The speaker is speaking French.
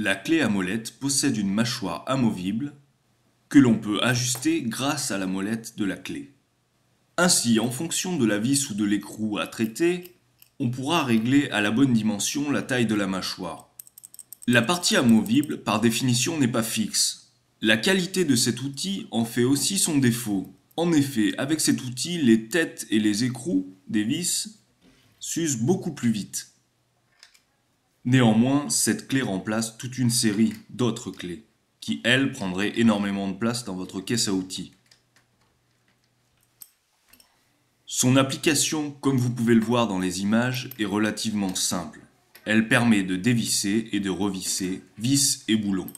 La clé à molette possède une mâchoire amovible que l'on peut ajuster grâce à la molette de la clé. Ainsi, en fonction de la vis ou de l'écrou à traiter, on pourra régler à la bonne dimension la taille de la mâchoire. La partie amovible, par définition, n'est pas fixe. La qualité de cet outil en fait aussi son défaut. En effet, avec cet outil, les têtes et les écrous des vis s'usent beaucoup plus vite. Néanmoins, cette clé remplace toute une série d'autres clés qui, elles, prendraient énormément de place dans votre caisse à outils. Son application, comme vous pouvez le voir dans les images, est relativement simple. Elle permet de dévisser et de revisser vis et boulons.